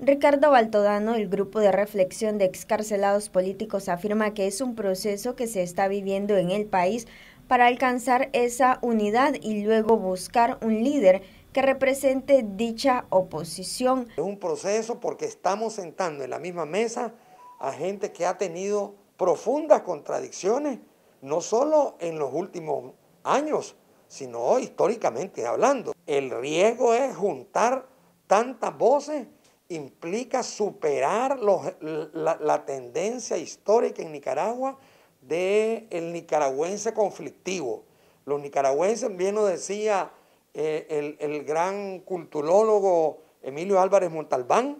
Ricardo Baltodano, el grupo de reflexión de excarcelados políticos, afirma que es un proceso que se está viviendo en el país para alcanzar esa unidad y luego buscar un líder que represente dicha oposición. Es un proceso porque estamos sentando en la misma mesa a gente que ha tenido profundas contradicciones, no solo en los últimos años, sino históricamente hablando. El riesgo es juntar tantas voces implica superar la, tendencia histórica en Nicaragua del nicaragüense conflictivo. Los nicaragüenses, bien lo decía eh, el, gran culturólogo Emilio Álvarez Montalbán,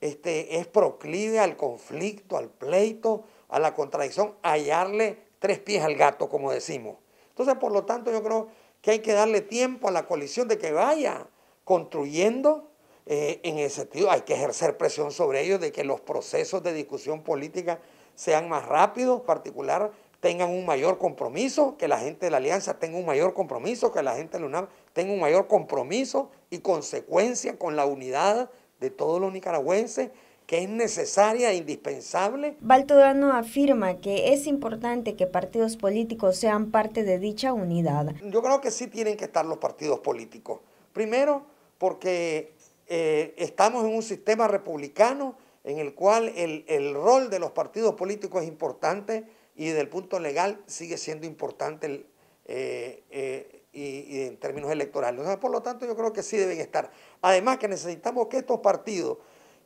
este, es proclive al conflicto, al pleito, a la contradicción, hallarle tres pies al gato, como decimos. Entonces, por lo tanto, yo creo que hay que darle tiempo a la coalición de que vaya construyendo eh, en ese sentido hay que ejercer presión sobre ellos de que los procesos de discusión política sean más rápidos, en particular tengan un mayor compromiso, que la gente de la alianza tenga un mayor compromiso, que la gente de la UNAM tenga un mayor compromiso y consecuencia con la unidad de todos los nicaragüenses que es necesaria e indispensable. Baltodano afirma que es importante que partidos políticos sean parte de dicha unidad. Yo creo que sí tienen que estar los partidos políticos. Primero, porque eh, estamos en un sistema republicano en el cual el, rol de los partidos políticos es importante y del punto legal sigue siendo importante eh, eh, y, en términos electorales. por lo tanto, yo creo que sí deben estar. Además que necesitamos que estos partidos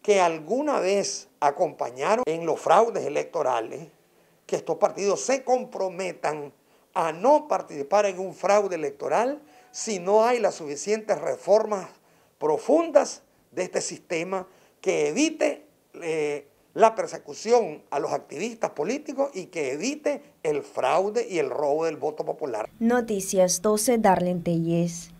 que alguna vez acompañaron en los fraudes electorales, que estos partidos se comprometan a no participar en un fraude electoral si no hay las suficientes reformas profundas de este sistema que evite eh, la persecución a los activistas políticos y que evite el fraude y el robo del voto popular. Noticias 12, Darlene Telles.